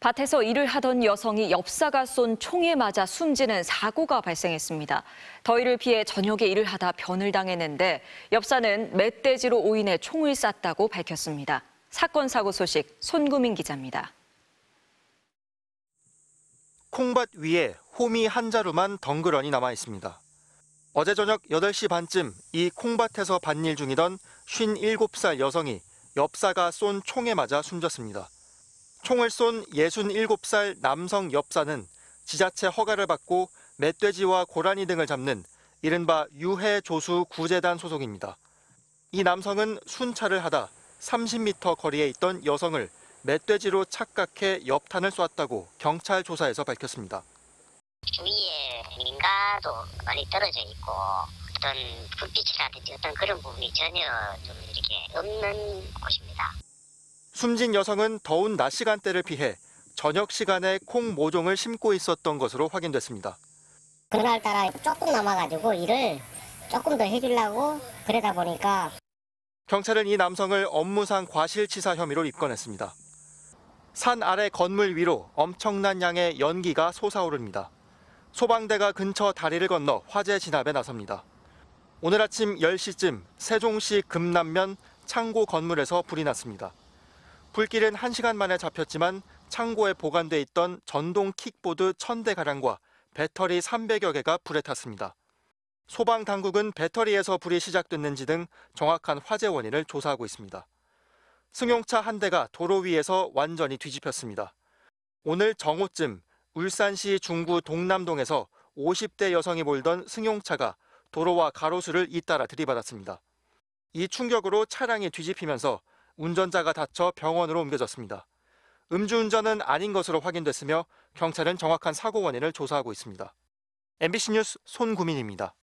밭에서 일을 하던 여성이 엽사가 쏜 총에 맞아 숨지는 사고가 발생했습니다. 더위를 피해 저녁에 일을 하다 변을 당했는데 엽사는 멧돼지로 오인해 총을 쐈다고 밝혔습니다. 사건 사고 소식 손구민 기자입니다. 콩밭 위에 호미 한 자루만 덩그러니 남아 있습니다. 어제 저녁 8시 반쯤 이 콩밭에서 밭일 중이던 57살 여성이 엽사가 쏜 총에 맞아 숨졌습니다. 총을 쏜 67살 남성 엽사는 지자체 허가를 받고 멧돼지와 고라니 등을 잡는 이른바 유해조수 구재단 소속입니다. 이 남성은 순찰을 하다 30m 거리에 있던 여성을 멧돼지로 착각해 엽탄을 쐈다고 경찰 조사에서 밝혔습니다. 주위에 민가도 많이 떨어져 있고 어떤 불빛이라든지 어떤 그런 부분이 전혀 좀 이렇게 없는 곳입니다. 숨진 여성은 더운 낮 시간대를 피해 저녁 시간에 콩 모종을 심고 있었던 것으로 확인됐습니다. 그날따라 조금 남아가지고 일을 조금 더 해주려고 그러다 보니까 경찰은 이 남성을 업무상 과실치사 혐의로 입건했습니다. 산 아래 건물 위로 엄청난 양의 연기가 솟아오릅니다. 소방대가 근처 다리를 건너 화재 진압에 나섭니다. 오늘 아침 10시쯤 세종시 금남면 창고 건물에서 불이 났습니다. 불길은 1시간 만에 잡혔지만 창고에 보관돼 있던 전동 킥보드 1000대가량과 배터리 300여 개가 불에 탔습니다. 소방 당국은 배터리에서 불이 시작됐는지 등 정확한 화재 원인을 조사하고 있습니다. 승용차 한 대가 도로 위에서 완전히 뒤집혔습니다. 오늘 정오쯤 울산시 중구 동남동에서 50대 여성이 몰던 승용차가 도로와 가로수를 잇따라 들이받았습니다. 이 충격으로 차량이 뒤집히면서 운전자가 다쳐 병원으로 옮겨졌습니다. 음주운전은 아닌 것으로 확인됐으며 경찰은 정확한 사고 원인을 조사하고 있습니다. MBC 뉴스 손구민입니다.